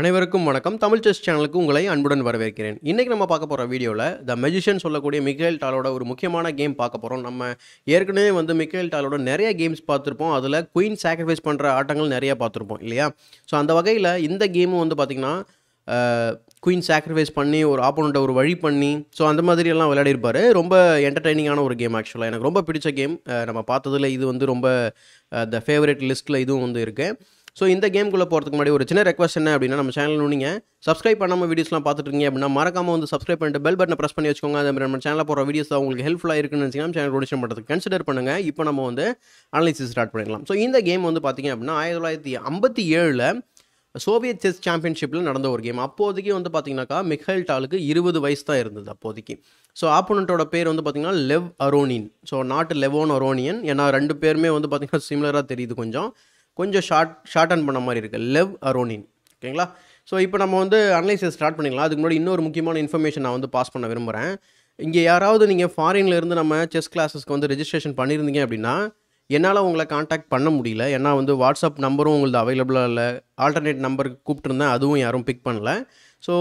அனைவருக்கும் வணக்கம் தமிழ் செஸ் சேனலுக்கு உங்களை அன்புடன் வரவேற்கிறேன் இன்றைக்கி நம்ம பார்க்க போகிற வீடியோவில் த மெஜிஷியன் சொல்லக்கூடிய மிக்கேல் டாலோட ஒரு முக்கியமான கேம் பார்க்க போகிறோம் நம்ம ஏற்கனவே வந்து மிகேல் டாலோட நிறைய கேம்ஸ் பார்த்துருப்போம் அதில் குயின் சாக்ரிஃபைஸ் பண்ணுற ஆட்டங்கள் நிறைய பார்த்துருப்போம் இல்லையா ஸோ அந்த வகையில் இந்த கேமும் வந்து பார்த்திங்கன்னா குயின் சாக்ரிஃபைஸ் பண்ணி ஒரு ஆப்போனண்ட்டை ஒரு வழி பண்ணி ஸோ அந்த மாதிரியெல்லாம் விளையாடிருப்பார் ரொம்ப என்டர்டைனிங்கான ஒரு கேம் ஆக்சுவலாக எனக்கு ரொம்ப பிடிச்ச கேம் நம்ம பார்த்ததில் இது வந்து ரொம்ப த ஃபேவரட் லிஸ்ட்டில் இதுவும் வந்து இருக்குது ஸோ இந்த கேம்குள்ளே போகிறதுக்கு முன்னாடி ஒரு சின்ன ரெக்வஸ்ட் என்ன அப்படின்னா நம்ம சேனல் நீங்கள் சப்ஸ்கிரைப் பண்ணாமல் வீடியோஸ்லாம் பார்த்துட்டு இருக்கீங்க அப்படின்னா மறக்காமல் வந்து சப்ஸ்கிரைப் பண்ணிட்டு பெல் பட்டனை ப்ரெஸ் பண்ணி வச்சுக்கோங்க அதே மாதிரி நம்ம சேனலில் போகிற வீடியோஸ் தான் உங்களுக்கு ஹெல்ப்ஃபுல்லாக இருக்குன்னு நினச்சிங்கன்னா சேனல் ரொடேஷன் பண்ணுறதுக்கு கன்சிடர் பண்ணுங்கள் இப்போ நம்ம வந்து அனலிசிஸ் ஸ்டார்ட் பண்ணிக்கலாம் ஸோ இந்த கேம் வந்து பார்த்திங்க அப்படின்னா ஆயிரத்தி தொள்ளாயிரத்தி ஐம்பத்தி ஏழில் சோவியத் செஸ் சாம்பியன்ஷிப்பில் நடந்த ஒரு கேம் அப்போதைக்கு வந்து பார்த்தீங்கன்னாக்கா மிஹைல் டாலுக்கு இருபது வயசு தான் இருந்தது அப்போதைக்கு ஸோ ஆப்போனண்ட்டோட பேர் வந்து பார்த்தீங்கன்னா Lev Aronin so not Levon Aronian ஏன்னா ரெண்டு பேருமே வந்து பார்த்திங்கன்னா சிமிலராக தெரியுது கொஞ்சம் கொஞ்சம் ஷார்ட் ஷார்டன் பண்ண மாதிரி இருக்குது லெவ் அரோனின் ஓகேங்களா ஸோ இப்போ நம்ம வந்து அனலைசிஸ் ஸ்டார்ட் பண்ணிக்கலாம் அதுக்கு முன்னாடி இன்னொரு முக்கியமான இன்ஃபர்மேஷன் நான் வந்து பாஸ் பண்ண விரும்புகிறேன் இங்கே யாராவது நீங்கள் ஃபாரின்லேருந்து நம்ம செஸ் கிளாஸஸ்க்கு வந்து ரெஜிஸ்ட்ரேஷன் பண்ணியிருந்தீங்க அப்படின்னா என்னால் உங்களை காண்டாக்ட் பண்ண முடியல ஏன்னா வந்து வாட்ஸ்அப் நம்பரும் உங்களுக்கு அவைலபிளாக இல்லை ஆல்டர்னேட் நம்பருக்கு கூப்பிட்டுருந்தேன் அதுவும் யாரும் பிக் பண்ணல so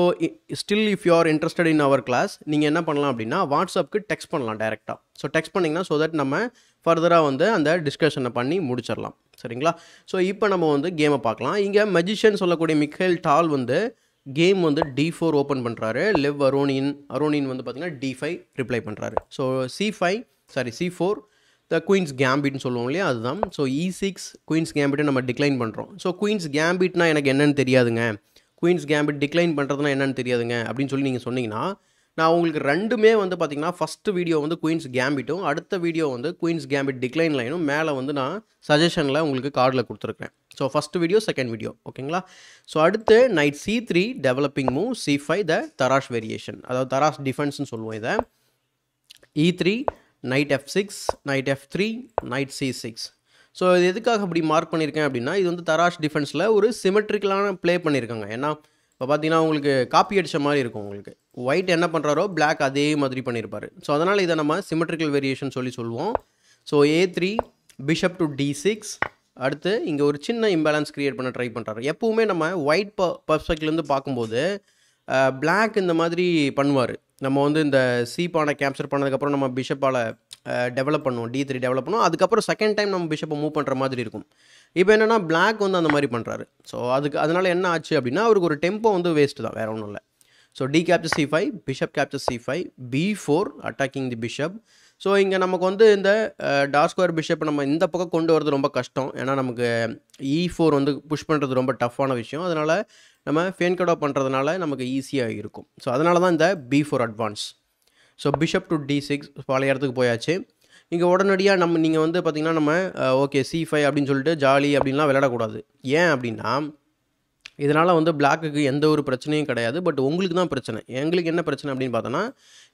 still if you are interested in our class நீங்கள் என்ன பண்ணலாம் அப்படின்னா வாட்ஸ்அப்புக்கு டெக்ஸ்ட் பண்ணலாம் டேரெக்டாக ஸோ டெக்ஸ்ட் பண்ணிங்கன்னா ஸோ தட் நம்ம ஃபர்தராக வந்து அந்த டிஸ்கஷனை பண்ணி முடிச்சிடலாம் சரிங்களா ஸோ இப்போ நம்ம வந்து கேமை பார்க்கலாம் இங்கே மெஜிஷியன் சொல்லக்கூடிய மிக்கேல் டால் வந்து கேம் வந்து டி ஃபோர் ஓப்பன் பண்ணுறாரு லெவ் அரோனின் அரோனின் வந்து பார்த்தீங்கன்னா டி ஃபைவ் ரிப்ளை பண்ணுறாரு so c five sorry c four the queen's கேம்பிட்னு சொல்லுவோம் இல்லையா அதுதான் ஸோ இ சிக்ஸ் குயின்ஸ் கேம்பிட்டை நம்ம டிக்ளைன் பண்ணுறோம் ஸோ குயின்ஸ் கேம்பிட்னா எனக்கு என்னென்னு தெரியாதுங்க குயின்ஸ் கேம்பிட் டிக்ளைன் பண்ணுறதுனா என்னென்னு தெரியாதுங்க அப்படின்னு சொல்லி நீங்கள் சொன்னீங்கன்னா நான் உங்களுக்கு ரெண்டுமே வந்து பார்த்திங்கன்னா ஃபஸ்ட்டு வீடியோ வந்து குயின்ஸ் கேம்பிட்டும் அடுத்த வீடியோ வந்து குயின்ஸ் கேம்பிட் டிக்ளைன் லைனும் மேலே வந்து நான் சஜஷனில் உங்களுக்கு கார்டில் கொடுத்துருக்கேன் so first video second video ஓகேங்களா ஸோ அடுத்து knight c three developing move c five the Tarrasch variation அதாவது தராஷ் டிஃபென்ஸ்னு சொல்லுவோம் இதை e three knight f six knight f three knight c six so இது எதுக்காக அப்படி மார்க் பண்ணியிருக்கேன் அப்படின்னா இது வந்து தராஷ் டிஃபென்ஸில் ஒரு சிமெட்ரிக்கலான ப்ளே பண்ணியிருக்காங்க ஏன்னா இப்போ பார்த்தீங்கன்னா உங்களுக்கு காப்பி அடித்த மாதிரி இருக்கும் உங்களுக்கு ஒயிட் என்ன பண்ணுறாரோ பிளாக் அதே மாதிரி பண்ணியிருப்பார் ஸோ அதனால் இதை நம்ம சிமெட்ரிக்கல் வேரியேஷன் சொல்லி சொல்லுவோம் so a three bishop to d six அடுத்து இங்கே ஒரு சின்ன இம்பேலன்ஸ் க்ரியேட் பண்ண ட்ரை பண்ணுறாரு எப்போவுமே நம்ம ஒயிட் ப பர்ஸ்பெக்ட்லேருந்து பார்க்கும்போது பிளாக் இந்த மாதிரி பண்ணுவார் நம்ம வந்து இந்த சீப்பானை கேப்சர் பண்ணதுக்கப்புறம் நம்ம பிஷப்பால் டெவலப் பண்ணுவோம் டி த்ரீ டெவலப் பண்ணுவோம் அதுக்கப்புறம் செகண்ட் டைம் நம்ம பிஷப்பை மூவ் பண்ணுற மாதிரி இருக்கும் இப்போ என்னென்னா பிளாக் வந்து அந்த மாதிரி பண்ணுறாரு ஸோ அதுக்கு அதனால் என்ன ஆச்சு அப்படின்னா அவருக்கு ஒரு டெம்போ வந்து வேஸ்ட்டு தான் வேறு ஒன்றும் இல்லை so d capture c five bishop capture c five b four attacking the bishop so இங்கே நமக்கு வந்து இந்த டார் ஸ்கொயர் பிஷப் நம்ம இந்த பக்கம் கொண்டு வரது ரொம்ப கஷ்டம் ஏன்னா நமக்கு இ e ஃபோர் வந்து புஷ் பண்ணுறது ரொம்ப டஃப்பான விஷயம் அதனால் நம்ம ஃபேன் கடோ பண்ணுறதுனால நமக்கு ஈஸியாக இருக்கும் ஸோ அதனால தான் இந்த b four advance so bishop to d six பழைய இடத்துக்கு போயாச்சு இங்கே உடனடியாக நம்ம நீங்கள் வந்து பார்த்திங்கன்னா நம்ம ஓகே சி ஃபைவ் அப்படின்னு சொல்லிட்டு ஜாலி அப்படின்லாம் விளையாடக்கூடாது ஏன் அப்படின்னா இதனால் வந்து பிளாக்குக்கு எந்த ஒரு பிரச்சனையும் கிடையாது பட் உங்களுக்கு தான் பிரச்சனை எங்களுக்கு என்ன பிரச்சனை அப்படின்னு பார்த்தோன்னா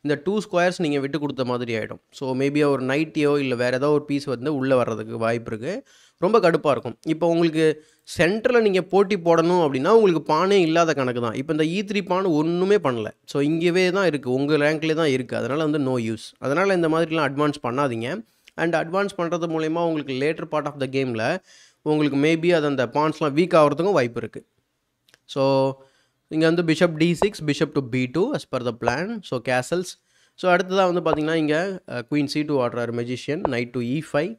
இந்த டூ ஸ்கொயர்ஸ் நீங்கள் விட்டு கொடுத்த மாதிரி ஆகிடும் ஸோ மேபி ஒரு நைட்டியோ இல்லை வேறு ஏதோ ஒரு பீஸ் வந்து உள்ளே வர்றதுக்கு வாய்ப்பு இருக்குது ரொம்ப கடுப்பாக இருக்கும் இப்போ உங்களுக்கு சென்டரில் நீங்கள் போட்டி போடணும் அப்படின்னா உங்களுக்கு பானே இல்லாத கணக்கு தான் இப்போ இந்த இ e த்ரீ பான் ஒன்றுமே பண்ணலை ஸோ இங்கேயே தான் இருக்குது உங்கள் ரேங்க்லேயே தான் இருக்குது அதனால் வந்து நோ யூஸ் அதனால் இந்த மாதிரிலாம் அட்வான்ஸ் பண்ணாதீங்க அண்ட் அட்வான்ஸ் பண்ணுறது மூலயமா உங்களுக்கு லேட்டர் பார்ட் ஆஃப் த கேமில் உங்களுக்கு மேபி அது அந்த பான்ஸ்லாம் வீக் ஆகிறதுக்கும் வாய்ப்பு இருக்குது ஸோ இங்கே வந்து bishop d six bishop to b two as per the plan so castles so அடுத்ததாக வந்து பார்த்திங்கன்னா இங்கே குயின் சி டூ ஆடுறாரு magician knight to e five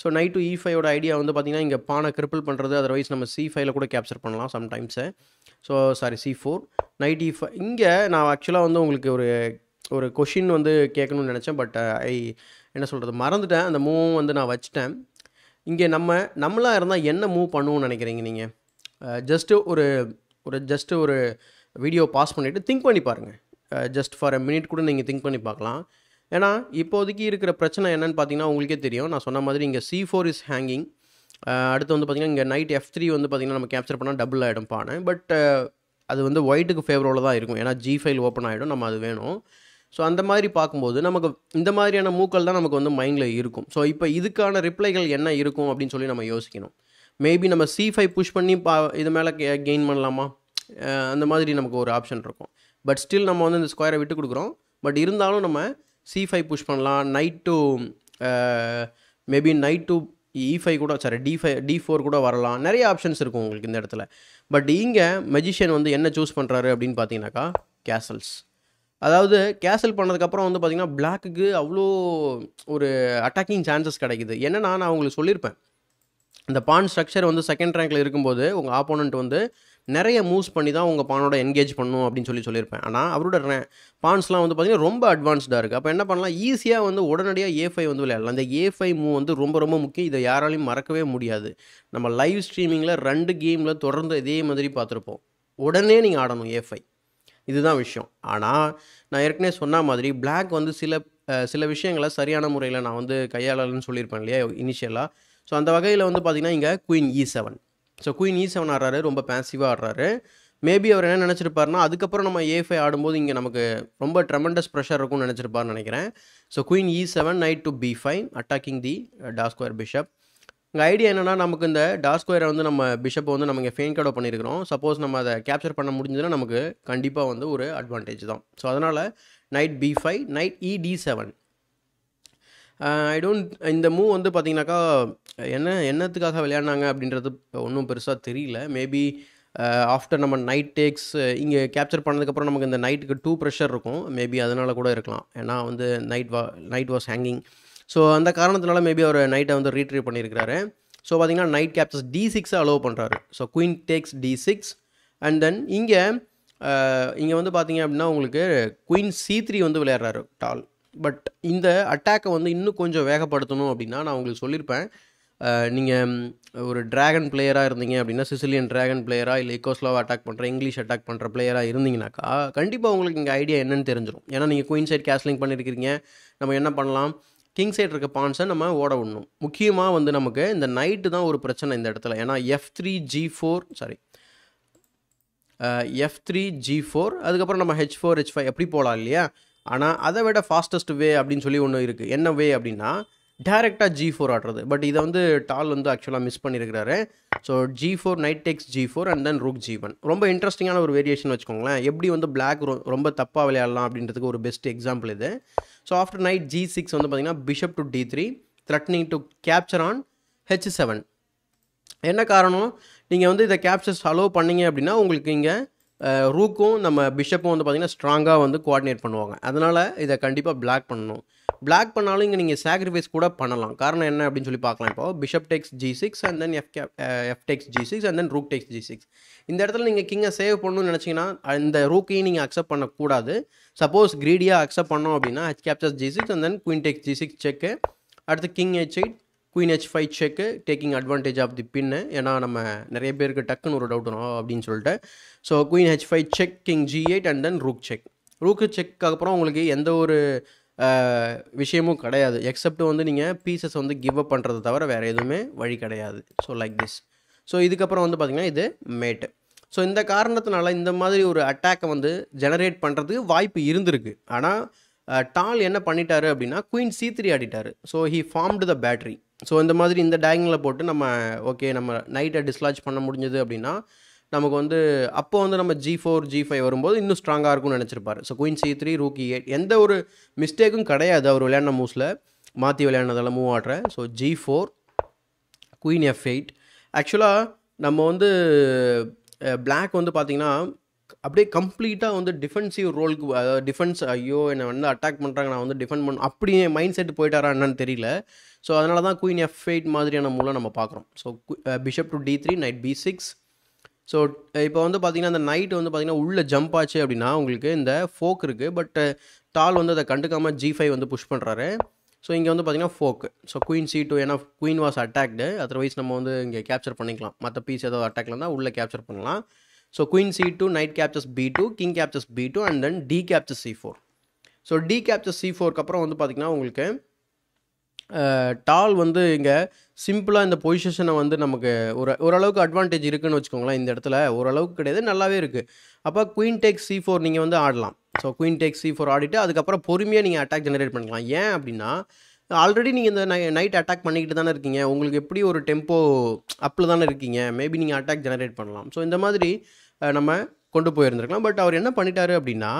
so knight to e ஃபைவோட ஐடியா வந்து பார்த்திங்கன்னா இங்கே பானை கிரிப்பிள் பண்ணுறது அதர்வைஸ் நம்ம சி ஃபைவ்ல கூட கேப்சர் பண்ணலாம் சம்டைம்ஸை so sorry c four knight e five இங்கே நான் ஆக்சுவலாக வந்து உங்களுக்கு ஒரு ஒரு கொஷின் வந்து கேட்கணும்னு நினச்சேன் பட் ஐ என்ன சொல்கிறது மறந்துட்டேன் அந்த மூவ் வந்து நான் வச்சிட்டேன் இங்கே நம்ம நம்மளாக இருந்தால் என்ன மூவ் பண்ணுவோம்னு நினைக்கிறீங்க நீங்கள் ஜஸ்ட்டு ஒரு ஒரு ஜஸ்ட்டு ஒரு வீடியோ பாஸ் பண்ணிவிட்டு திங்க் பண்ணி பாருங்கள் ஜஸ்ட் ஃபார் அ மினிட் கூட நீங்கள் திங்க் பண்ணி பார்க்கலாம் ஏன்னா இப்போதைக்கு இருக்கிற பிரச்சனை என்னென்னு பார்த்தீங்கன்னா உங்களுக்கே தெரியும் நான் சொன்ன மாதிரி இங்கே சி ஃபோர் இஸ் ஹேங்கிங் அடுத்து வந்து பார்த்திங்கன்னா இங்கே நைட் எஃப் த்ரீ வந்து பார்த்திங்கன்னா நம்ம கேப்சர் பண்ணால் டபுள் ஆகிடும் பானை பட் அது வந்து ஒயிட்டுக்கு ஃபேவரோவில் தான் இருக்கும் ஏன்னா ஜி ஃபைல் ஓப்பன் ஆகிடும் நம்ம அது வேணும் ஸோ அந்த மாதிரி பார்க்கும்போது நமக்கு இந்த மாதிரியான மூக்கள் தான் நமக்கு வந்து மைண்டில் இருக்கும் ஸோ இப்போ இதுக்கான ரிப்ளைகள் என்ன இருக்கும் அப்படின்னு சொல்லி நம்ம யோசிக்கணும் மேபி நம்ம சி ஃபைவ் புஷ் பண்ணி பா இது மேலே கெயின் பண்ணலாமா அந்த மாதிரி நமக்கு ஒரு ஆப்ஷன் இருக்கும் பட் ஸ்டில் நம்ம வந்து இந்த ஸ்கொயரை விட்டு கொடுக்குறோம் பட் இருந்தாலும் நம்ம சி ஃபைவ் புஷ் பண்ணலாம் knight to maybe knight to e five கூட sorry d five d four கூட வரலாம் நிறைய ஆப்ஷன்ஸ் இருக்கும் உங்களுக்கு இந்த இடத்துல பட் இங்கே மெஜிஷியன் வந்து என்ன சூஸ் பண்ணுறாரு அப்படின்னு பார்த்தீங்கன்னாக்கா கேசல்ஸ் அதாவது கேசல் பண்ணதுக்கப்புறம் வந்து பார்த்திங்கன்னா பிளாக்குக்கு அவ்வளோ ஒரு அட்டாக்கிங் சான்சஸ் கிடைக்குது என்னென்னா நான் உங்களுக்கு சொல்லியிருப்பேன் இந்த பான் ஸ்ட்ரக்சர் வந்து செகண்ட் ரேங்கில் இருக்கும்போது உங்கள் ஆப்போனண்ட் வந்து நிறைய மூவ்ஸ் பண்ணி தான் உங்கள் பானோட என்கேஜ் பண்ணும் அப்படின்னு சொல்லி சொல்லியிருப்பேன் ஆனால் அவரோட பான்ஸ்லாம் வந்து பார்த்திங்கன்னா ரொம்ப அட்வான்ஸ்டாக இருக்குது அப்போ என்ன பண்ணலாம் ஈஸியாக வந்து உடனடியாக ஏ ஃபைவ் வந்து விளையாடலாம் அந்த ஏ ஃபைவ் மூவ் வந்து ரொம்ப ரொம்ப முக்கியம் இதை யாராலையும் மறக்கவே முடியாது நம்ம லைவ் ஸ்ட்ரீமிங்கில் ரெண்டு கேமில் தொடர்ந்து இதே மாதிரி பார்த்துருப்போம் உடனே நீங்கள் ஆடணும் ஏ ஃபைவ் இதுதான் விஷயம் ஆனால் நான் ஏற்கனவே சொன்ன மாதிரி பிளாக் வந்து சில சில விஷயங்களை சரியான முறையில் நான் வந்து கையாளலன்னு சொல்லியிருப்பேன் இல்லையா இனிஷியலாக ஸோ அந்த வகையில் வந்து பார்த்திங்கன்னா இங்கே queen e e seven so queen e seven ஆடுறாரு ரொம்ப பேசிவாக ஆடுறாரு மேபி அவர் என்ன நினச்சிருப்பார்னா அதுக்கப்புறம் நம்ம ஏ ஃபைவ் ஆடும்போது இங்கே நமக்கு ரொம்ப ட்ரெமெண்டஸ் ப்ரெஷர் இருக்கும்னு நினச்சிருப்பார்னு நினைக்கிறேன் so queen e seven knight to b five attacking the டா ஸ்கொயர் பிஷப் இங்கே ஐடியா என்னென்னா நமக்கு இந்த டா ஸ்கொயரை வந்து நம்ம பிஷப்பை வந்து நம்ம இங்கே ஃபெயின் கடோ பண்ணியிருக்கிறோம் சப்போஸ் நம்ம அதை கேப்சர் பண்ண முடிஞ்சதுன்னா நமக்கு கண்டிப்பாக வந்து ஒரு அட்வான்டேஜ் தான் ஸோ அதனால் knight b five knight e seven I don't இந்த மூவ் வந்து பார்த்தீங்கன்னாக்கா என்ன என்னத்துக்காக விளையாடினாங்க அப்படின்றது ஒன்றும் பெருசாக தெரியல மேபி ஆஃப்டர் நம்ம நைட் டேக்ஸ் இங்கே கேப்சர் பண்ணதுக்கப்புறம் நமக்கு இந்த நைட்டுக்கு டூ ப்ரெஷர் இருக்கும் மேபி அதனால் கூட இருக்கலாம் ஏன்னா வந்து நைட் வா நைட் வாஸ் ஹேங்கிங் ஸோ அந்த காரணத்தினால மேபி அவர் நைட்டை வந்து ரீட்ரீவ் பண்ணியிருக்கிறாரு ஸோ பார்த்திங்கன்னா நைட் கேப்சர்ஸ் டி சிக்ஸை அலோவ் பண்ணுறாரு so queen takes d six and then இங்கே இங்கே வந்து பார்த்தீங்க அப்படின்னா உங்களுக்கு குயின் சி த்ரீ வந்து விளையாடுறாரு டால் பட் இந்த அட்டாக்கை வந்து இன்னும் கொஞ்சம் வேகப்படுத்தணும் அப்படின்னா நான் உங்களுக்கு சொல்லியிருப்பேன் நீங்கள் ஒரு ட்ராகன் பிளேயராக இருந்தீங்க அப்படின்னா சிசிலியன் ட்ராகன் பிளேயராக இல்லை இக்கோஸ்லாவை அட்டாக் பண்ணுற இங்கிலீஷ் அட்டாக் பண்ணுற பிளேயராக இருந்தீங்கனாக்கா கண்டிப்பாக உங்களுக்கு இங்கே ஐடியா என்னன்னு தெரிஞ்சிடும் ஏன்னா நீங்கள் குயின் சைட் கேஸ்லிங் பண்ணியிருக்கீங்க நம்ம என்ன பண்ணலாம் கிங் சைட் இருக்க பான்ஸை நம்ம ஓட விடணும் முக்கியமாக வந்து நமக்கு இந்த நைட்டு தான் ஒரு பிரச்சனை இந்த இடத்துல ஏன்னா f three g four sorry f three g four அதுக்கப்புறம் நம்ம ஹெச் ஃபோர் ஹெச் ஃபைவ் எப்படி போகலாம் இல்லையா ஆனால் அதை விட ஃபாஸ்டஸ்ட் வே அப்படின்னு சொல்லி ஒன்று இருக்குது என்ன வே அப்படின்னா டேரெக்டாக ஜி ஃபோர் ஆடுறது பட் இதை வந்து டால் வந்து ஆக்சுவலாக மிஸ் பண்ணியிருக்கிறாரு so g four knight takes G four and then rook g one ரொம்ப இன்ட்ரெஸ்டிங்கான ஒரு வேரியேஷன் வச்சுக்கோங்களேன் எப்படி வந்து பிளாக் ரொம்ப தப்பாக விளையாடலாம் அப்படின்றதுக்கு ஒரு பெஸ்ட் எக்ஸாம்பிள் இது so after knight g six வந்து பார்த்திங்கன்னா bishop to d three threatening to capture on h seven என்ன காரணம் நீங்கள் வந்து இதை கேப்சர்ஸ் அலோவ் பண்ணீங்க அப்படின்னா உங்களுக்கு இங்கே ரூக்கும் நம்ம பிஷப்பும் வந்து பார்த்திங்கன்னா ஸ்ட்ராங்காக வந்து கோஆர்டினேட் பண்ணுவாங்க அதனால் இதை கண்டிப்பாக பிளாக் பண்ணணும் பிளாக் பண்ணாலும் இங்கே நீங்கள் சாக்ரிஃபைஸ் கூட பண்ணலாம் காரணம் என்ன அப்படின்னு சொல்லி பார்க்கலாம் இப்போ bishop takes g six and then f f takes g six and then rook takes g six இந்த இடத்துல நீங்கள் கிங்கை சேவ் பண்ணணும்னு நினச்சிங்கன்னா இந்த ரூக்கையும் நீங்கள் அக்செப்ட் பண்ணக்கூடாது சப்போஸ் க்ரீடியாக அக்செப்ட் பண்ணோம் அப்படின்னா h captures g six and then queen takes g six check அடுத்து king H eight queen h five check taking advantage of the pin ஏன்னா நம்ம நிறைய பேருக்கு டக்குன்னு ஒரு டவுட் வரும் அப்படின்னு சொல்லிட்டு so queen h five check king g eight and then rook check rook check அப்புறம் உங்களுக்கு எந்த ஒரு விஷயமும் கிடையாது எக்ஸப்ட் வந்து நீங்கள் பீசஸ் வந்து கிவ் அப் பண்ணுறது தவிர வேறு எதுவுமே வழி கிடையாது ஸோ லைக் திஸ் ஸோ இதுக்கப்புறம் வந்து பார்த்திங்கன்னா இது மேட்டு ஸோ இந்த காரணத்தினால இந்த மாதிரி ஒரு அட்டாக்கை வந்து ஜெனரேட் பண்ணுறதுக்கு வாய்ப்பு இருந்திருக்கு ஆனால் டால் என்ன பண்ணிட்டாரு அப்படின்னா குயின் சி த்ரீ ஆடிட்டார் so he formed the battery so இந்த மாதிரி இந்த டேங்கில் போட்டு நம்ம ஓகே நம்ம நைட்டை டிஸ்லாஜ் பண்ண முடிஞ்சது அப்படின்னா நமக்கு வந்து அப்போ வந்து நம்ம ஜி ஃபோர் ஜி ஃபைவ் வரும்போது இன்னும் ஸ்ட்ராங்காக இருக்கும்னு நினச்சிருப்பார் so queen c three rook e eight எந்த ஒரு மிஸ்டேக்கும் கிடையாது அவர் விளையாடின மூஸில் மாற்றி விளையாடினதெல்லாம் மூவ் ஆடுற so g four queen f eight ஆக்சுவலாக நம்ம வந்து பிளாக் வந்து பார்த்திங்கன்னா அப்படியே கம்ப்ளீட்டாக வந்து டிஃபென்சிவ் ரோலுக்கு அதாவது டிஃபென்ஸ் ஐயோ என்னை வந்து அட்டாக் பண்ணுறாங்க நான் வந்து டிஃபெண்ட் பண்ண அப்படி மைண்ட் செட் போயிட்டாரா என்னன்னு தெரியல ஸோ அதனால தான் குயின் எஃப் எயிட் மாதிரியான மூலம் நம்ம பார்க்குறோம் so bishop to d three knight b six so இப்போ வந்து பார்த்தீங்கன்னா அந்த நைட் வந்து பார்த்தீங்கன்னா உள்ளே ஜம்ப் ஆச்சு அப்படின்னா உங்களுக்கு இந்த ஃபோக் இருக்குது uh, பட் டால் வந்து அதை கண்டுக்காமல் ஜி ஃபைவ் வந்து புஷ் பண்ணுறாரு ஸோ இங்கே வந்து பார்த்தீங்கன்னா fork so queen c two ஏன்னா குயின் வாஸ் அட்டாக்டு அதர்வைஸ் நம்ம வந்து இங்கே கேப்சர் பண்ணிக்கலாம் மற்ற பீஸ் ஏதாவது அட்டாக்லன்னா உள்ளே கேப்சர் பண்ணலாம் so queen knight queen c2, two king b2, king two and then d d c four so d capture c ஃபோருக்கு அப்புறம் வந்து பார்த்திங்கன்னா உங்களுக்கு டால் வந்து இங்கே சிம்பிளாக இந்த பொசிஷனை வந்து நமக்கு ஒரு ஓரளவுக்கு அட்வான்டேஜ் இருக்குதுன்னு வச்சுக்கோங்களேன் இந்த இடத்துல ஓரளவுக்கு கிடையாது நல்லாவே இருக்குது அப்போ குயின் டேக் சி ஃபோர் நீங்கள் வந்து ஆடலாம் so queen take c four ஆடிட்டு அதுக்கப்புறம் பொறுமையாக நீங்கள் அட்டாக் ஜெனரேட் பண்ணிக்கலாம் ஏன் அப்படின்னா ஆல்ரெடி நீங்கள் இந்த நைட் அட்டாக் பண்ணிக்கிட்டு தானே இருக்கீங்க உங்களுக்கு எப்படி ஒரு டெம்போ அப்பில் தானே இருக்கீங்க மேபி நீங்கள் அட்டாக் ஜெனரேட் பண்ணலாம் ஸோ இந்த மாதிரி நம்ம கொண்டு போயிருந்துருக்கலாம் பட் அவர் என்ன பண்ணிட்டாரு அப்படின்னா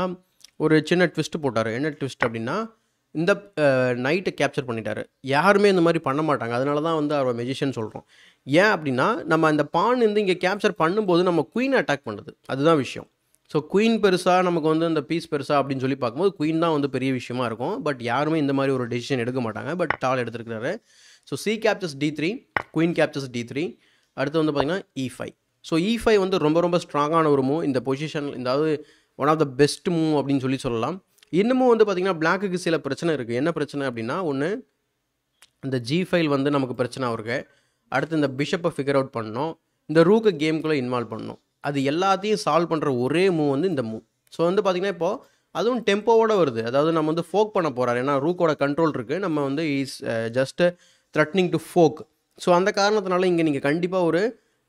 ஒரு சின்ன ட்விஸ்ட் போட்டார் என்ன ட்விஸ்ட் அப்படின்னா இந்த நைட்டை கேப்சர் பண்ணிட்டாரு யாருமே இந்த மாதிரி பண்ண மாட்டாங்க அதனால தான் வந்து அவர் மெஜிஷியன் சொல்கிறோம் ஏன் அப்படின்னா நம்ம அந்த பான் வந்து இங்கே கேப்சர் பண்ணும்போது நம்ம குயின் அட்டாக் பண்ணுறது அதுதான் விஷயம் ஸோ குயின் பெருசாக நமக்கு வந்து அந்த பீஸ் பெருசாக அப்படின்னு சொல்லி பார்க்கும்போது குயின் தான் வந்து பெரிய விஷயமா இருக்கும் பட் யாருமே இந்த மாதிரி ஒரு டெசிஷன் எடுக்க மாட்டாங்க பட் டால் எடுத்துருக்கிறாரு so c captures d three queen captures d three அடுத்து வந்து பார்த்திங்கன்னா e e five so e e five வந்து ரொம்ப ரொம்ப ஸ்ட்ராங்கான ஒரு மூவ் இந்த பொசிஷன் இந்த one of the best move அப்படின்னு சொல்லி சொல்லலாம் இன்னமும் வந்து பார்த்திங்கன்னா பிளாக்குக்கு சில பிரச்சனை இருக்குது என்ன பிரச்சனை அப்படின்னா ஒன்று இந்த ஜி ஃபைல் வந்து நமக்கு பிரச்சனை இருக்குது அடுத்து இந்த பிஷப்பை ஃபிகர் அவுட் பண்ணோம் இந்த ரூக்கு கேம்குள்ளே இன்வால்வ் பண்ணோம் அது எல்லாத்தையும் சால்வ் பண்ணுற ஒரே மூவ் வந்து இந்த மூவ் ஸோ வந்து பார்த்திங்கன்னா இப்போது அதுவும் டெம்போவோட வருது அதாவது நம்ம வந்து ஃபோக் பண்ண போகிறார் ஏன்னா ரூக்கோட கண்ட்ரோல் இருக்குது நம்ம வந்து is just threatening to fork so அந்த காரணத்தினால இங்கே நீங்கள் கண்டிப்பாக ஒரு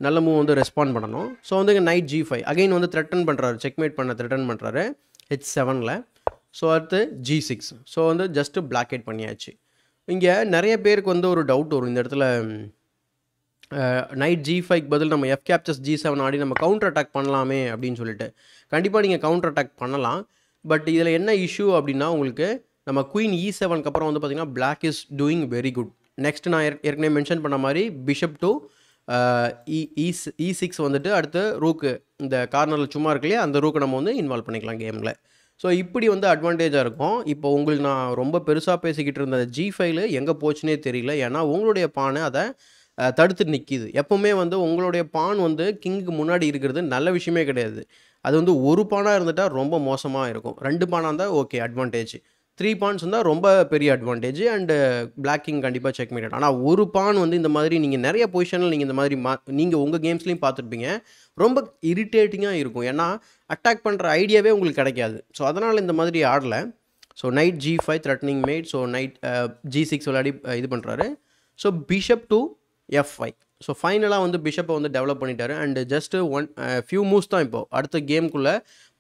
நல்ல மூவ் வந்து ரெஸ்பாண்ட் பண்ணணும் ஸோ வந்து இங்கே நைட் ஜி ஃபைவ் அகைன் வந்து த்ரெட்டன் பண்ணுறாரு செக்மேட் பண்ண த்ரெட்டன் பண்ணுறாரு ஹெச் செவனில் ஸோ அடுத்து ஜி சிக்ஸ் ஸோ வந்து ஜஸ்ட்டு பிளாக்கெட் பண்ணியாச்சு இங்கே நிறைய பேருக்கு வந்து ஒரு டவுட் வரும் இந்த இடத்துல நைட் ஜி ஃபைவ் பதில் நம்ம எஃப் கேப்சஸ் ஜி செவன் ஆடி நம்ம கவுண்டர் அட்டாக் பண்ணலாமே அப்படின்னு சொல்லிட்டு கண்டிப்பாக நீங்கள் கவுண்டர் அட்டாக் பண்ணலாம் பட் இதில் என்ன இஷ்யூ அப்படின்னா உங்களுக்கு நம்ம குயின் இ செவனுக்கு அப்புறம் வந்து பார்த்திங்கன்னா black is doing very good next நான் ஏற்கனவே மென்ஷன் பண்ண மாதிரி bishop to e e six வந்துட்டு அடுத்து ரூக்கு இந்த கார்னரில் சும்மா இருக்கு அந்த ரூக்கை நம்ம வந்து இன்வால்வ் பண்ணிக்கலாம் கேமில் ஸோ இப்படி வந்து அட்வான்டேஜாக இருக்கும் இப்போ உங்களுக்கு நான் ரொம்ப பெருசாக பேசிக்கிட்டு இருந்த ஜி ஃபைலு எங்கே போச்சுனே தெரியல ஏன்னா உங்களுடைய பானை அதை தடுத்து நிற்கிது எப்போவுமே வந்து உங்களுடைய பான் வந்து கிங்குக்கு முன்னாடி இருக்கிறது நல்ல விஷயமே கிடையாது அது வந்து ஒரு பானாக இருந்துட்டால் ரொம்ப மோசமாக இருக்கும் ரெண்டு பானாக இருந்தால் ஓகே அட்வான்டேஜ் த்ரீ பான்ஸ் இருந்தால் ரொம்ப பெரிய அட்வான்டேஜ் அண்டு பிளாக் கிங் கண்டிப்பாக செக் மீட் ஆனால் ஒரு பான் வந்து இந்த மாதிரி நீங்கள் நிறைய பொசிஷனில் நீங்கள் இந்த மாதிரி மா நீங்கள் உங்கள் கேம்ஸ்லேயும் பார்த்துருப்பீங்க ரொம்ப இரிட்டேட்டிங்காக இருக்கும் ஏன்னா அட்டாக் பண்ணுற ஐடியாவே உங்களுக்கு கிடைக்காது ஸோ அதனால் இந்த மாதிரி ஆடலை so knight g five threatening mate so knight g six விளையாடி இது பண்ணுறாரு so bishop to f five so ஃபைனலாக வந்து பிஷப்பை வந்து டெவலப் பண்ணிட்டாரு and just one few moves தான் இப்போது அடுத்த கேம்குள்ளே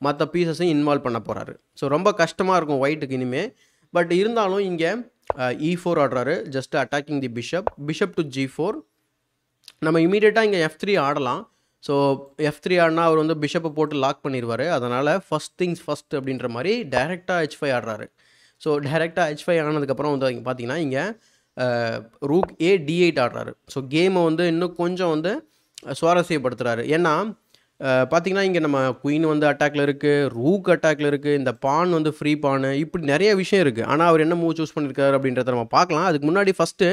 மற்ற பீசஸையும் இன்வால்வ் பண்ண போகிறாரு ஸோ ரொம்ப கஷ்டமாக இருக்கும் ஒயிட்டுக்கு இனிமேல் பட் இருந்தாலும் இங்கே இ ஃபோர் e ஆடுறாரு just attacking the bishop bishop to g four நம்ம இமீடியட்டாக இங்கே எஃப் த்ரீ ஆடலாம் ஸோ எஃப் த்ரீ ஆடினா அவர் வந்து பிஷப்பை போட்டு லாக் பண்ணிடுவார் அதனால் ஃபஸ்ட் திங்ஸ் ஃபஸ்ட் அப்படின்ற மாதிரி டைரெக்டாக ஹெச் ஃபைவ் ஆடுறாரு ஸோ டைரெக்டாக ஹெச் ஃபைவ் ஆனதுக்கப்புறம் வந்து பார்த்தீங்கன்னா இங்கே ரூக் ஏ டி எயிட் ஆடுறாரு ஸோ கேமை வந்து இன்னும் கொஞ்சம் வந்து சுவாரஸ்யப்படுத்துகிறாரு ஏன்னா பார்த்திங்கன்னா இங்கே நம்ம குயின் வந்து அட்டாக்ல இருக்குது ரூக் அட்டாக்ல இருக்குது இந்த பான் வந்து ஃப்ரீ பானு இப்படி நிறைய விஷயம் இருக்குது ஆனால் அவர் என்ன மூவ் சூஸ் பண்ணியிருக்காரு அப்படின்றத நம்ம பார்க்கலாம் அதுக்கு முன்னாடி ஃபஸ்ட்டு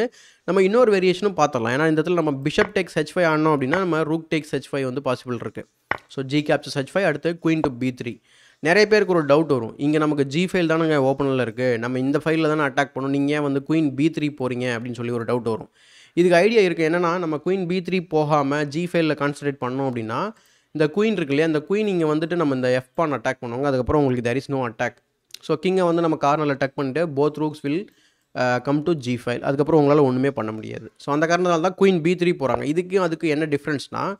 நம்ம இன்னொரு வேரியேஷனும் பார்த்துடலாம் ஏன்னா இந்த இடத்துல நம்ம பிஷப் டேக்ஸ் ஹெச் ஃபைவ் ஆனோம் அப்படின்னா நம்ம ரூக் டேக்ஸ் ஹெச் ஃபைவ் வந்து பாசிபிள் இருக்குது so g captures h five அடுத்து குயின் டு பி த்ரீ நிறைய பேருக்கு ஒரு டவுட் வரும் இங்கே நமக்கு ஜி ஃபைல் தானேங்க ஓப்பனில் இருக்குது நம்ம இந்த ஃபைலில் தானே அட்டாக் பண்ணோம் நீங்கள் ஏன் வந்து குயின் பி த்ரீ போகிறீங்க அப்படின்னு சொல்லி ஒரு டவுட் வரும் இதுக்கு ஐடியா இருக்குது என்னென்னா நம்ம குயின் பி த்ரீ போகாமல் ஜி ஃபைலில் கான்சன்ட்ரேட் பண்ணோம் அப்படின்னா இந்த குயின் இருக்கு இல்லையா அந்த குயின் இங்கே வந்துட்டு நம்ம இந்த பான் அட்டாக் பண்ணுவாங்க அதுக்கப்புறம் உங்களுக்கு there is no attack so கிங்கை வந்து நம்ம கார்னரில் அட்டாக் பண்ணிட்டு both rooks will come to g file அதுக்கப்புறம் உங்களால் ஒன்றுமே பண்ண முடியாது ஸோ அந்த காரணத்தால் தான் குயின் பி த்ரீ போகிறாங்க இதுக்கும் அதுக்கு என்ன டிஃப்ரென்ஸ்னால்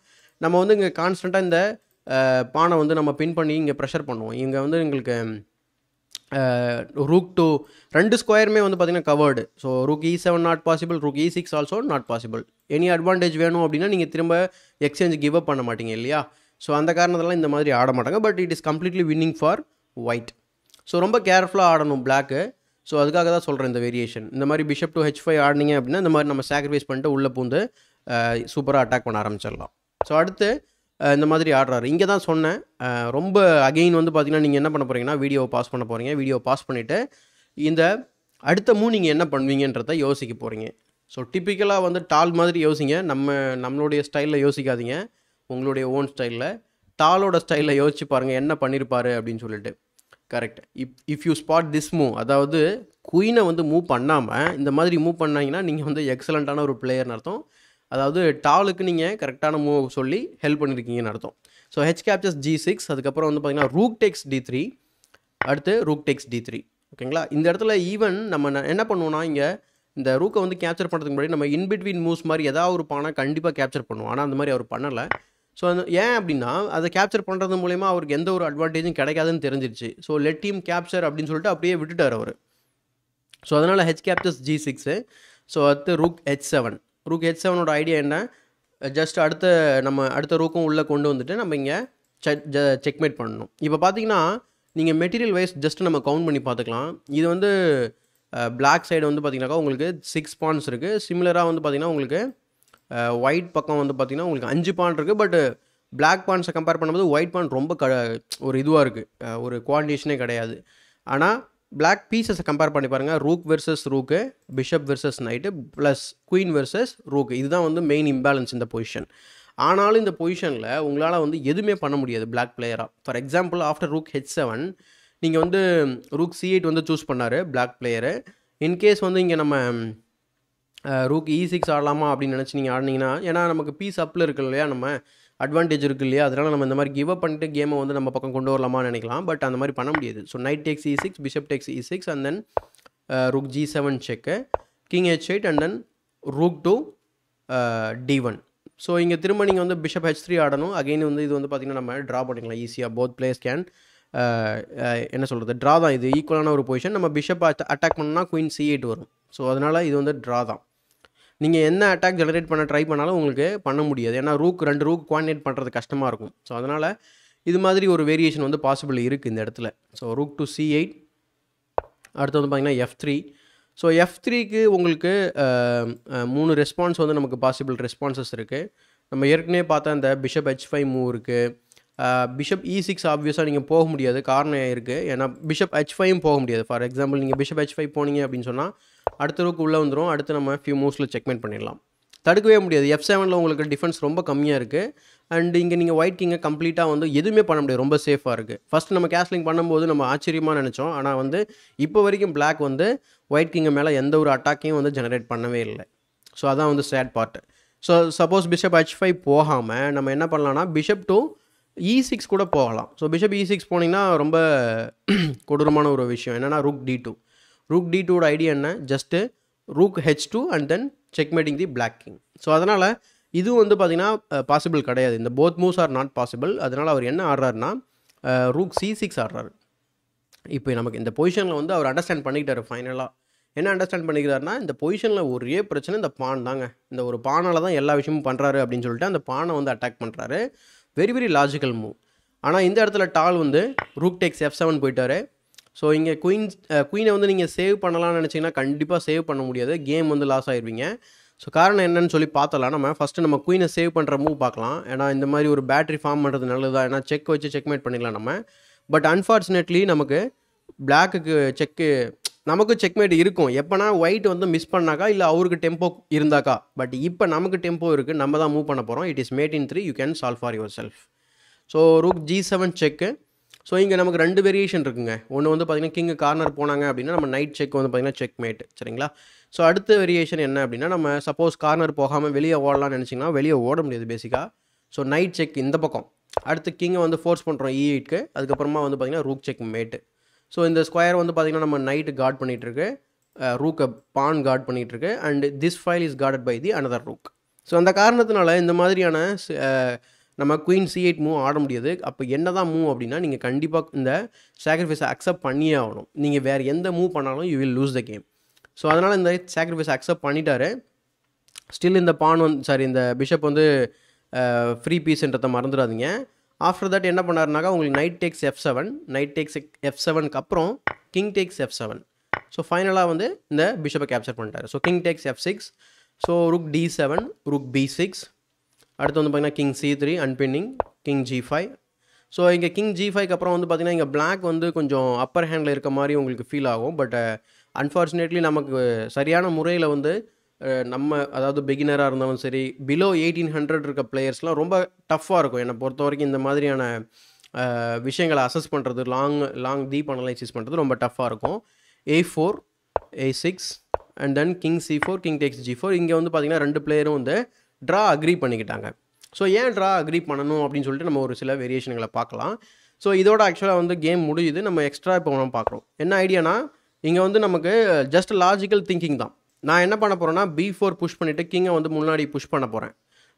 நம்ம வந்து இங்கே கான்ஸ்டண்ட்டாக இந்த பானை வந்து நம்ம பின் பண்ணி இங்கே ப்ரெஷர் பண்ணுவோம் இங்கே வந்து எங்களுக்கு ரூக் டூ ரெண்டு ஸ்கொயருமே வந்து பார்த்திங்கன்னா covered so rook e seven not possible rook e six also not possible any advantage வேணும் அப்படின்னா நீங்கள் திரும்ப எக்ஸ்சேஞ்ச் கிவ் அப் பண்ண மாட்டீங்க இல்லையா ஸோ அந்த காரணத்தெல்லாம் இந்த மாதிரி ஆட மாட்டாங்க but it is completely winning for white so ரொம்ப கேர்ஃபுல்லாக ஆடணும் பிளாக்கு ஸோ அதுக்காக தான் சொல்கிறேன் இந்த வேரியேஷன் இந்த மாதிரி பிஷப் டூ ஹெச் ஃபைவ் ஆடினீங்க அப்படின்னா இந்த மாதிரி நம்ம சாக்ரிஃபைஸ் பண்ணிட்டு உள்ளே பூந்து சூப்பராக அட்டாக் பண்ண ஆரம்பிச்சிடலாம் ஸோ அடுத்து இந்த மாதிரி ஆடுறாரு இங்கே தான் சொன்னேன் ரொம்ப அகெயின் வந்து பார்த்தீங்கன்னா நீங்கள் என்ன பண்ண போகிறீங்கன்னா வீடியோவை பாஸ் பண்ண போகிறீங்க வீடியோ பாஸ் பண்ணிவிட்டு இந்த அடுத்த மூ நீங்கள் என்ன பண்ணுவீங்கன்றத யோசிக்க போகிறீங்க ஸோ டிப்பிக்கலாக வந்து டால் மாதிரி யோசிங்க நம்ம நம்மளுடைய ஸ்டைலில் யோசிக்காதீங்க உங்களுடைய ஓன் ஸ்டைலில் டாலோட ஸ்டைலில் யோசிச்சு பாருங்கள் என்ன பண்ணியிருப்பாரு அப்படின்னு சொல்லிட்டு correct if if you spot this move அதாவது குயினை வந்து மூவ் பண்ணாமல் இந்த மாதிரி மூவ் பண்ணாங்கன்னா நீங்கள் வந்து எக்ஸலண்ட்டான ஒரு பிளேயர்னு அர்த்தம் அதாவது டாலுக்கு நீங்கள் கரெக்டான மூவ் சொல்லி ஹெல்ப் பண்ணியிருக்கீங்கன்னு அர்த்தம் so H captures G six அதுக்கப்புறம் வந்து பார்த்தீங்கன்னா ரூக் டெக்ஸ் டி த்ரீ அடுத்து ரூக் டெக்ஸ் டி த்ரீ ஓகேங்களா இந்த இடத்துல ஈவன் நம்ம என்ன பண்ணுவோம்னா இங்கே இந்த ரூக்கை வந்து கேப்சர் பண்ணுறதுக்கு முன்னாடி நம்ம இன்பிட்வீன் மூவ்ஸ் மாதிரி ஏதாவது ஒரு பானை கண்டிப்பாக கேப்சர் பண்ணுவோம் ஆனால் அந்த மாதிரி அவர் பண்ணலை ஸோ அந்த ஏன் அப்படின்னா அதை கேப்சர் பண்ணுறது மூலயமா அவருக்கு எந்த ஒரு அட்வான்டேஜும் கிடைக்காதுன்னு தெரிஞ்சிருச்சு ஸோ லெட் டீம் கேப்சர் அப்படின்னு சொல்லிட்டு அப்படியே விட்டுட்டார் அவர் ஸோ அதனால் H captures G six so அடுத்து rook H seven rook H செவனோட ஐடியா என்ன ஜஸ்ட் அடுத்த நம்ம அடுத்த ரூக்கும் உள்ளே கொண்டு வந்துட்டு நம்ம இங்கே செக்மேட் பண்ணணும் இப்போ பார்த்தீங்கன்னா நீங்கள் மெட்டீரியல் வைஸ் ஜஸ்ட் நம்ம கவுண்ட் பண்ணி பார்த்துக்கலாம் இது வந்து பிளாக் சைடு வந்து பார்த்திங்கனாக்கா உங்களுக்கு சிக்ஸ் பாயிண்ட்ஸ் இருக்குது சிமிலராக வந்து பார்த்திங்கன்னா உங்களுக்கு ஒயிட் பக்கம் வந்து பார்த்திங்கன்னா உங்களுக்கு அஞ்சு பாயிண்ட் இருக்குது பட் பிளாக் பாயிண்ட்ஸை கம்பேர் பண்ணும்போது ஒயிட் பாயிண்ட் ரொம்ப க ஒரு இதுவாக இருக்குது ஒரு குவாலிட்டேஷனே கிடையாது ஆனால் பிளாக் பீசஸை கம்பேர் பண்ணி பாருங்கள் rook versus rook bishop versus knight plus queen versus rook இதுதான் வந்து மெயின் இம்பேலன்ஸ் இந்த பொசிஷன் ஆனாலும் இந்த பொசிஷனில் உங்களால் வந்து எதுவுமே பண்ண முடியாது பிளாக் பிளேயராக for example after rook H seven நீங்கள் வந்து ரூக் சி எயிட் வந்து சூஸ் பண்ணார் பிளாக் பிளேயரு இன்கேஸ் வந்து இங்கே நம்ம ரூக் இ சிக்ஸ் ஆடலாமா அப்படின்னு நினச்சி நீங்கள் ஆடினீங்கன்னா ஏன்னா நமக்கு பீஸ் அப்பில் இருக்குது இல்லையா நம்ம அட்வான்டேஜ் இருக்குது இல்லையா அதனால் நம்ம இந்த மாதிரி கிவ் அப் பண்ணிட்டு கேமை வந்து நம்ம பக்கம் கொண்டு வரலாமான்னு நினைக்கலாம் பட் அந்த மாதிரி பண்ண முடியாது so knight takes E six bishop takes E six and then rook G seven check king H eight and then rook to D one so இங்கே திரும்ப நீங்கள் வந்து பிஷப் ஹெச் த்ரீ ஆடணும் அகெயின் வந்து இது வந்து பார்த்திங்கன்னா நம்ம ட்ரா பண்ணிக்கலாம் ஈஸியாக போத் பிளேஸ் கேன் என்ன சொல்கிறது ட்ரா தான் இது ஈக்குவலான ஒரு பொசிஷன் நம்ம பிஷப் அட்டாக் பண்ணோம்னா குயின் சி எயிட் வரும் ஸோ அதனால் இது வந்து ட்ரா தான் நீங்கள் என்ன அட்டாக் ஜெனரேட் பண்ண ட்ரை பண்ணாலும் உங்களுக்கு பண்ண முடியாது ஏன்னா ரூக் ரெண்டு ரூக் குவாடினேட் பண்ணுறது கஷ்டமாக இருக்கும் ஸோ அதனால் இது மாதிரி ஒரு வேரியேஷன் வந்து பாசிபிள் இருக்குது இந்த இடத்துல so rook to C eight அடுத்து வந்து பார்த்திங்கன்னா எஃப் த்ரீ ஸோ எஃப் த்ரீக்கு உங்களுக்கு மூணு ரெஸ்பான்ஸ் வந்து நமக்கு பாசிபிள் ரெஸ்பான்சஸ் இருக்குது நம்ம ஏற்கனவே பார்த்தா இந்த பிஷப் ஹெச் ஃபைவ் மூவ் இருக்குது பிஷப் இ சிக்ஸ் e ஆப்வியஸாக நீங்கள் போக முடியாது காரணம் இருக்குது ஏன்னா பிஷப் ஹெச் ஃபைவும் போக முடியாது ஃபார் எக்ஸாம்பிள் நீங்கள் பிஷப் ஹெச் ஃபைவ் போனீங்க அப்படின்னு சொன்னால் அடுத்த ரூக்கு உள்ளே வந்துடும் அடுத்து நம்ம ஃபியூ மூவ்ஸில் செக்மெண்ட் பண்ணிடலாம் தடுக்கவே முடியாது எஃப் செவனில் உங்களுக்கு டிஃபென்ஸ் ரொம்ப கம்மியாக இருக்குது அண்ட் இங்கே நீங்கள் ஒயிட் கிங்கை கம்ப்ளீட்டாக வந்து எதுவுமே பண்ண முடியாது ரொம்ப சேஃபாக இருக்குது ஃபஸ்ட் நம்ம கேஸ்லிங் பண்ணும்போது நம்ம ஆச்சரியமாக நினச்சோம் ஆனால் வந்து இப்போ வரைக்கும் பிளாக் வந்து ஒயிட் கிங்கை மேலே எந்த ஒரு அட்டாக்கையும் வந்து ஜெனரேட் பண்ணவே இல்லை ஸோ அதான் வந்து sad part so suppose bishop H five போகாமல் நம்ம என்ன பண்ணலாம்னா பிஷப் டூ இ சிக்ஸ் கூட போகலாம் ஸோ பிஷப் இ சிக்ஸ் போனீங்கன்னா ரொம்ப கொடூரமான ஒரு விஷயம் என்னென்னா rook D two rook D டூட ஐடியா என்ன just rook H two and then checkmating the black king so அதனால் இதுவும் வந்து பார்த்திங்கன்னா பாசிபிள் கிடையாது இந்த both moves are not possible அதனால் அவர் என்ன ஆடுறாருன்னா ரூக் சி சிக்ஸ் ஆடுறாரு இப்போ நமக்கு இந்த பொசிஷனில் வந்து அவர் அண்டர்ஸ்டாண்ட் பண்ணிக்கிட்டார் ஃபைனலாக என்ன அண்டர்ஸ்டாண்ட் பண்ணிக்கிறாருன்னா இந்த பொசிஷனில் ஒரே பிரச்சனை இந்த பான் தாங்க இந்த ஒரு பானால் தான் எல்லா விஷயமும் பண்ணுறாரு அப்படின்னு சொல்லிட்டு அந்த பானை வந்து அட்டாக் பண்ணுறாரு வெரி வெரி லாஜிக்கல் மூவ் ஆனால் இந்த இடத்துல டால் வந்து ரூக் டேக்ஸ் எஃப் செவன் போயிட்டாரு ஸோ இங்கே குயின்ஸ் குயினை வந்து நீங்கள் சேவ் பண்ணலாம்னு நினச்சிங்கன்னா கண்டிப்பாக சேவ் பண்ண முடியாது கேம் வந்து லாஸ் ஆயிடுவீங்க ஸோ காரணம் என்னன்னு சொல்லி பார்த்தலாம் நம்ம ஃபஸ்ட்டு நம்ம குயினை சேவ் பண்ணுற மூவ் பார்க்கலாம் ஏன்னா இந்த மாதிரி ஒரு பேட்ரி ஃபார்ம் பண்ணுறது நல்லதா ஏன்னா செக் வச்சு செக்மேட் பண்ணிக்கலாம் நம்ம பட் அன்ஃபார்ச்சுனேட்லி நமக்கு பிளாக்குக்கு செக்கு நமக்கு செக்மேட் இருக்கும் எப்போனா ஒயிட் வந்து மிஸ் பண்ணாக்கா இல்லை அவருக்கு டெம்போ இருந்தாக்கா பட் இப்போ நமக்கு டெம்போ இருக்குது நம்ம தான் மூவ் பண்ண போகிறோம் it is mate in three you can solve for yourself so rook G seven check so இங்கே நமக்கு ரெண்டு வேரியேஷன் இருக்குங்க ஒன்று வந்து பார்த்திங்கன்னா கிங் கார்னர் போனாங்க அப்படின்னா நம்ம நைட் செக் வந்து பார்த்திங்கன்னா செக் மேட் சரிங்களா ஸோ அடுத்த வேரியேஷன் என்ன அப்படின்னா நம்ம சப்போஸ் கார்னர் போகாமல் வெளியே ஓடலாம்னு நினச்சிங்கன்னா வெளியே ஓட முடியாது பேசிக்காக ஸோ நைட் செக் இந்த பக்கம் அடுத்து கிங்கை வந்து ஃபோர்ஸ் பண்ணுறோம் இ e எயிட்க்கு அதுக்கப்புறமா வந்து பார்த்திங்கன்னா ரூக் செக் மேட்டு ஸோ இந்த ஸ்கொயர் வந்து பார்த்திங்கன்னா நம்ம நைட்டு கார்ட் பண்ணிகிட்ருக்கு ரூக்கை பான் கார்ட் பண்ணிகிட்ருக்கு and this file is guarded by the another rook so அந்த காரணத்தினால இந்த மாதிரியான நம்ம குயின் சி எயிட் மூவ் ஆட முடியாது அப்போ என்ன தான் மூவ் அப்படின்னா நீங்கள் கண்டிப்பாக இந்த சாக்ரிஃபைஸை அக்செப்ட் பண்ணியே ஆகணும் நீங்கள் வேறு எந்த மூவ் பண்ணாலும் you will lose the game so அதனால் இந்த சாக்ரிஃபைஸ் அக்செப்ட் பண்ணிட்டாரு ஸ்டில் இந்த பான் வந்து சாரி இந்த பிஷப் வந்து ஃப்ரீ பீஸ்ன்றதை மறந்துடாதீங்க ஆஃப்டர் தட் என்ன பண்ணாருனாக்கா உங்களுக்கு knight takes F seven knight takes F செவனுக்கு அப்புறம் king takes F seven so ஃபைனலாக வந்து இந்த பிஷப்பை கேப்சர் பண்ணிட்டார் so king takes F six so rook D seven rook B six அடுத்து வந்து பார்த்தீங்கன்னா king C three unpinning king G five so இங்கே கிங் ஜி ஃபைவ்க்கு அப்புறம் வந்து பார்த்திங்கன்னா இங்கே பிளாக் வந்து கொஞ்சம் அப்பர் ஹேண்டில் இருக்க மாதிரி உங்களுக்கு ஃபீல் ஆகும் பட் அன்ஃபார்ச்சுனேட்லி uh, நமக்கு சரியான முறையில் வந்து uh, நம்ம அதாவது பிகினராக இருந்தாலும் சரி பிலோ எயிட்டீன் ஹண்ட்ரட் இருக்க பிளேயர்ஸ்லாம் ரொம்ப டஃப்பாக இருக்கும் என்னை பொறுத்த வரைக்கும் இந்த மாதிரியான uh, விஷயங்களை அசஸ் பண்ணுறது லாங் லாங் டீப் அனலைசிஸ் பண்ணுறது ரொம்ப டஃப்பாக இருக்கும் A four A six and then king C four king takes G four இங்கே வந்து பார்த்திங்கன்னா ரெண்டு பிளேயரும் வந்து ட்ரா அக்ரி பண்ணிக்கிட்டாங்க ஸோ ஏன் ட்ரா அக்ரி பண்ணணும் அப்படின்னு சொல்லிட்டு நம்ம ஒரு சில வேரியேஷன்களை பார்க்கலாம் ஸோ இதோட ஆக்சுவலாக வந்து கேம் முடியுது நம்ம எக்ஸ்ட்ரா இப்போ நம்ம பார்க்குறோம் என்ன ஐடியானா இங்கே வந்து நமக்கு ஜஸ்ட் லாஜிக்கல் திங்கிங் தான் நான் என்ன பண்ண போகிறேன்னா பி ஃபோர் புஷ் பண்ணிவிட்டு கிங்கை வந்து முன்னாடி புஷ் பண்ண போகிறேன்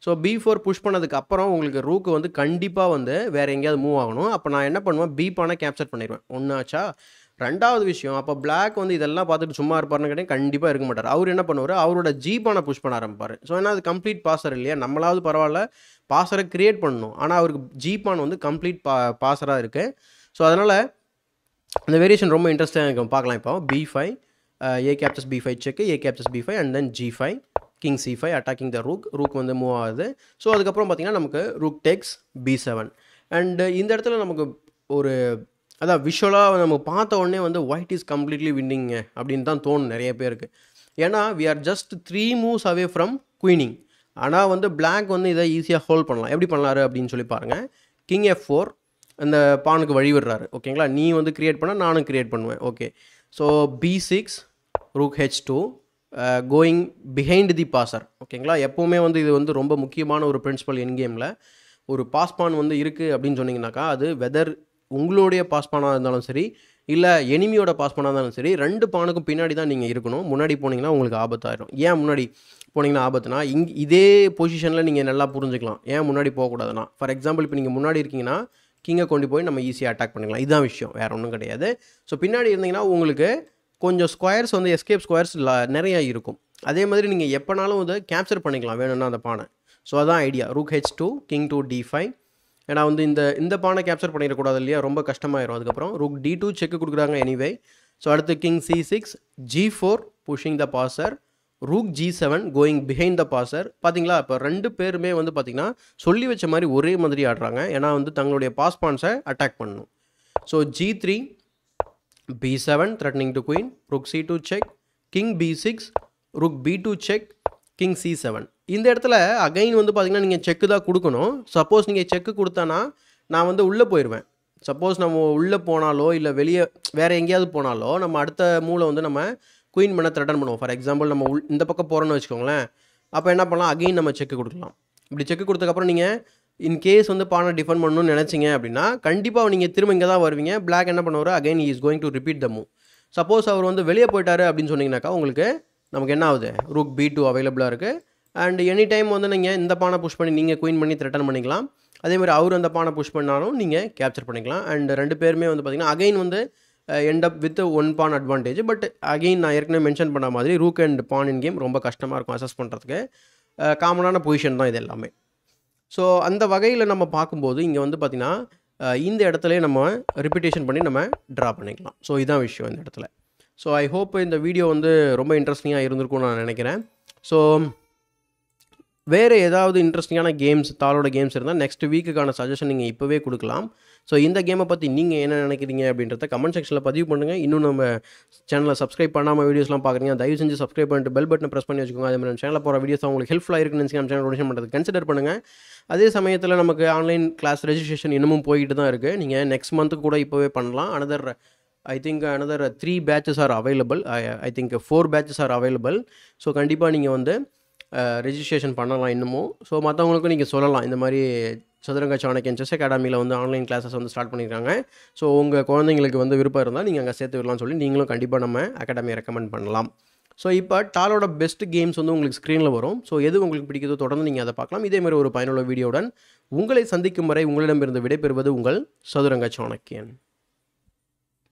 ஸோ பி ஃபோர் புஷ் பண்ணதுக்கு அப்புறம் உங்களுக்கு ரூக்கு வந்து கண்டிப்பாக வந்து வேறு எங்கேயாவது மூவ் ஆகணும் அப்போ நான் என்ன பண்ணுவேன் பி பானை கேப்சர் பண்ணிடுவேன் ஒன்று ஆச்சா ரெண்டாவது விஷயம் அப்போ பிளாக் வந்து இதெல்லாம் பார்த்துட்டு சும்மா இருப்பார்னு கேட்டால் கண்டிப்பாக இருக்க மாட்டார் அவர் என்ன பண்ணுவார் அவரோட ஜீப்பானை புஷ் பண்ண ஆரம்பிப்பார் ஸோ ஏன்னா அது கம்ப்ளீட் பாசர் இல்லையா நம்மளாவது பரவாயில்ல பாசரை கிரியேட் பண்ணணும் ஆனால் அவருக்கு ஜீப்பான் வந்து கம்ப்ளீட் பா பாசராக இருக்குது ஸோ அதனால் அந்த வேரியேஷன் ரொம்ப இன்ட்ரெஸ்ட்டாக இருக்கும் பார்க்கலாம் இப்போ B five A captures B five check A captures B five and then G five king C five attacking the rook rook வந்து மூவ் ஆகுது ஸோ அதுக்கப்புறம் பார்த்திங்கன்னா நமக்கு rook takes B seven and இந்த இடத்துல நமக்கு ஒரு அதான் விஷுவலாக நம்ம பார்த்த உடனே வந்து ஒயிட் இஸ் கம்ப்ளீட்லி வின்னிங்க அப்படின்னு தான் தோணும் நிறைய பேருக்கு ஏன்னா we are just three moves away from queening ஆனால் வந்து பிளாக் வந்து இதை ஈஸியாக ஹோல்ட் பண்ணலாம் எப்படி பண்ணலாரு அப்படின்னு சொல்லி பாருங்கள் கிங் எஃப் ஃபோர் அந்த பானுக்கு வழிவிடுறாரு ஓகேங்களா நீ வந்து க்ரியேட் பண்ணால் நானும் க்ரியேட் பண்ணுவேன் okay so B six rook H two going behind the passer ஓகேங்களா எப்போவுமே வந்து இது வந்து ரொம்ப முக்கியமான ஒரு பிரின்சிபல் என் கேமில் ஒரு பாஸ் பான் வந்து இருக்குது அப்படின்னு சொன்னிங்கனாக்கா அது வெதர் உங்களுடைய பாஸ் பானாக இருந்தாலும் சரி இல்லை எனிமியோட பாஸ் பானாக இருந்தாலும் சரி ரெண்டு பானுக்கும் பின்னாடி தான் நீங்கள் இருக்கணும் முன்னாடி போனீங்கன்னா உங்களுக்கு ஆபத்தாயிரும் ஏன் முன்னாடி போனீங்கன்னா ஆபத்துனா இங் இதே பொசிஷனில் நீங்கள் நல்லா புரிஞ்சுக்கலாம் ஏன் முன்னாடி போகக்கூடாதுன்னா ஃபார் எக்ஸாம்பிள் இப்போ நீங்கள் முன்னாடி இருக்கீங்கன்னா கிங்கை கொண்டு போய் நம்ம ஈஸியாக அட்டாக் பண்ணிக்கலாம் இதுதான் விஷயம் வேறு ஒன்றும் கிடையாது ஸோ பின்னாடி இருந்தீங்கன்னா உங்களுக்கு கொஞ்சம் ஸ்கொயர்ஸ் வந்து எஸ்கேப் ஸ்கொயர்ஸ் நிறையா இருக்கும் அதே மாதிரி நீங்கள் எப்போனாலும் வந்து கேப்சர் பண்ணிக்கலாம் வேணும்னா அந்த பானை ஸோ அதான் idea rook H two king to D five ஏன்னா வந்து இந்த இந்த பானை கேப்சர் பண்ணிடக்கூடாது இல்லையா ரொம்ப கஷ்டமாயிரும் அதுக்கப்புறம் ருக் டி டூ செக்கு கொடுக்குறாங்க எனிவே ஸோ அடுத்து king C six G four pushing the passer rook G seven going behind the passer பார்த்தீங்களா இப்போ ரெண்டு பேருமே வந்து பார்த்திங்கன்னா சொல்லி வச்ச மாதிரி ஒரே மாதிரி ஆடுறாங்க ஏன்னா வந்து தங்களுடைய பாஸ் பான்ஸை அட்டாக் பண்ணணும் so G three B seven threatening to queen rook C two check king B six rook B two check king C seven இந்த இடத்துல அகைன் வந்து பார்த்திங்கன்னா நீங்கள் செக்கு தான் கொடுக்கணும் சப்போஸ் நீங்கள் செக்கு கொடுத்தானா நான் வந்து உள்ளே போயிடுவேன் சப்போஸ் நம்ம உள்ளே போனாலோ இல்லை வெளியே வேறு எங்கேயாவது போனாலோ நம்ம அடுத்த மூளை வந்து நம்ம குயின் பண்ண த்ரெட்டன் பண்ணுவோம் ஃபார் எக்ஸாம்பிள் நம்ம உள் இந்த பக்கம் போகிறோன்னு வச்சுக்கோங்களேன் அப்போ என்ன பண்ணலாம் அகைன் நம்ம செக்கு கொடுக்கலாம் இப்படி செக்கு கொடுத்தக்கப்புறம் நீங்கள் இன்கேஸ் வந்து பானை டிஃபன் பண்ணணும்னு நினச்சிங்க அப்படின்னா கண்டிப்பாக நீங்கள் திரும்ப இங்கே தான் வருவீங்க பிளாக் என்ன பண்ணுவார் again is going to repeat the move suppose அவர் வந்து வெளியே போயிட்டார் அப்படின்னு சொன்னீங்கன்னாக்கா உங்களுக்கு நமக்கு என்ன ஆகுது ரூக் பி டூ அவைலபிளாக இருக்குது அண்ட் எனி டைம் வந்து நீங்கள் இந்த பானை புஷ் பண்ணி நீங்கள் குயின் பண்ணி ரிட்டர்ன் பண்ணிக்கலாம் அதேமாதிரி அவர் அந்த பானை புஷ் பண்ணாலும் நீங்கள் கேப்சர் பண்ணிக்கலாம் அண்ட் ரெண்டு பேருமே வந்து பார்த்திங்கன்னா அகைன் வந்து end up with one pawn advantage but again நான் ஏற்கனவே மென்ஷன் பண்ண மாதிரி rook and pawn endgame ரொம்ப கஷ்டமாக இருக்கும் அசஸ் பண்ணுறதுக்கு காமனான பொசிஷன் தான் இது எல்லாமே ஸோ அந்த வகையில் நம்ம பார்க்கும்போது இங்கே வந்து பார்த்திங்கன்னா இந்த இடத்துல நம்ம ரிப்பிட்டேஷன் பண்ணி நம்ம ட்ரா பண்ணிக்கலாம் ஸோ இதான் விஷயம் இந்த இடத்துல ஸோ ஐ ஹோப் இந்த வீடியோ வந்து ரொம்ப இன்ட்ரெஸ்டிங்காக இருந்திருக்கும்னு நான் நினைக்கிறேன் ஸோ வேறு ஏதாவது இன்ட்ரெஸ்டிங்கான கேம்ஸ் தாளோட கேம்ஸ் இருந்தால் நெக்ஸ்ட் வீக்குக்கான சஜஷன் நீங்கள் இப்போவே கொடுக்கலாம் ஸோ இந்த கேமை பற்றி நீங்கள் என்ன நினைக்கிறீங்க அப்படின்றத கமெண்ட் செக்ஷனில் பதிவு பண்ணுங்கள் இன்னும் நம்ம சேனலை சப்ஸ்கிரைப் பண்ணாமல் வீடியோஸ்லாம் பார்க்குறீங்க தயவு செஞ்சு சப்ஸ்கிரைப் பண்ணிட்டு பெல் பட்டன் ப்ரெஸ் பண்ணி வச்சுக்கோங்க அதே மாதிரி சேனலில் போகிற வீடியோஸ் உங்களுக்கு ஹெல்ப்ஃபுல்லாக இருக்குன்னு சேனல் ரொட்டேஷன் பண்ணுறது கன்சிடர் பண்ணுங்கள் அதே சமயத்தில் நமக்கு ஆன்லைன் கிளாஸ் ரெஜிஸ்ட்ரேஷன் இன்னமும் போயிட்டு தான் இருக்குது நீங்கள் நெக்ஸ்ட் மந்த்து கூட இப்போவே பண்ணலாம் another I think another three batches are available I think four batches are available so கண்டிப்பாக நீங்கள் வந்து ரெஜிஸ்ட்ரேஷன் பண்ணலாம் இன்னமும் ஸோ மற்றவங்களுக்கும் நீங்கள் சொல்லலாம் இந்த மாதிரி சதுரங்க சாணக்கியன் செஸ் அகாடமியில் வந்து ஆன்லைன் கிளாஸஸ் வந்து ஸ்டார்ட் பண்ணியிருக்காங்க ஸோ உங்கள் குழந்தைங்களுக்கு வந்து விருப்பம் இருந்தால் நீங்கள் அங்கே சேர்த்து விடலாம்னு சொல்லி நீங்களும் கண்டிப்பாக நம்ம அகாடமியை ரெக்கமெண்ட் பண்ணலாம் ஸோ இப்போ டாலோட பெஸ்ட் கேம்ஸ் வந்து உங்களுக்கு ஸ்க்ரீனில் வரும் ஸோ எது உங்களுக்கு பிடிக்குதோ தொடர்ந்து நீங்கள் அதை பார்க்கலாம் இதேமாதிரி ஒரு பயனுள்ள வீடியோவுடன் உங்களை சந்திக்கும் வரை உங்களிடமிருந்து விடைபெறுவது உங்கள் சதுரங்க சாணக்கியன்